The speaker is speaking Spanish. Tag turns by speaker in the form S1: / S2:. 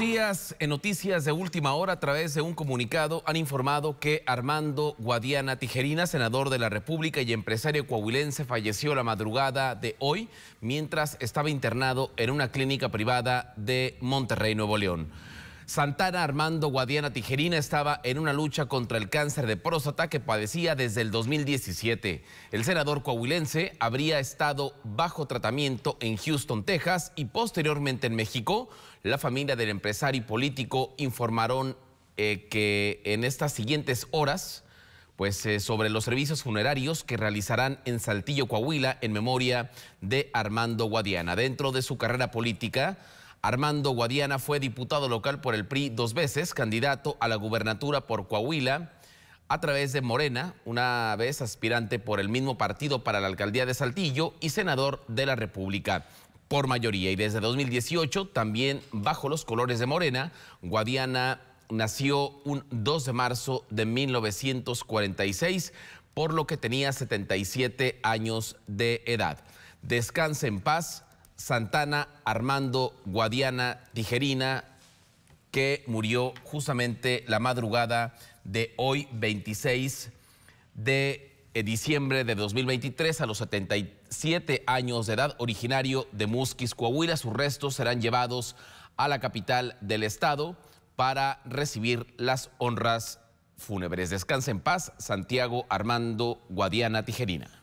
S1: días. En noticias de última hora, a través de un comunicado, han informado que Armando Guadiana Tijerina, senador de la República y empresario coahuilense, falleció la madrugada de hoy mientras estaba internado en una clínica privada de Monterrey, Nuevo León. Santana Armando Guadiana Tijerina estaba en una lucha contra el cáncer de próstata que padecía desde el 2017. El senador coahuilense habría estado bajo tratamiento en Houston, Texas y posteriormente en México. La familia del empresario y político informaron eh, que en estas siguientes horas pues eh, sobre los servicios funerarios que realizarán en Saltillo, Coahuila, en memoria de Armando Guadiana. Dentro de su carrera política, Armando Guadiana fue diputado local por el PRI dos veces, candidato a la gubernatura por Coahuila a través de Morena, una vez aspirante por el mismo partido para la alcaldía de Saltillo y senador de la República por mayoría. Y desde 2018, también bajo los colores de Morena, Guadiana nació un 2 de marzo de 1946, por lo que tenía 77 años de edad. Descanse en paz, Santana Armando Guadiana Tijerina, que murió justamente la madrugada de hoy 26 de diciembre de 2023 a los 77 años de edad, originario de Musquis, Coahuila. Sus restos serán llevados a la capital del estado para recibir las honras fúnebres. Descansa en paz, Santiago Armando Guadiana Tijerina.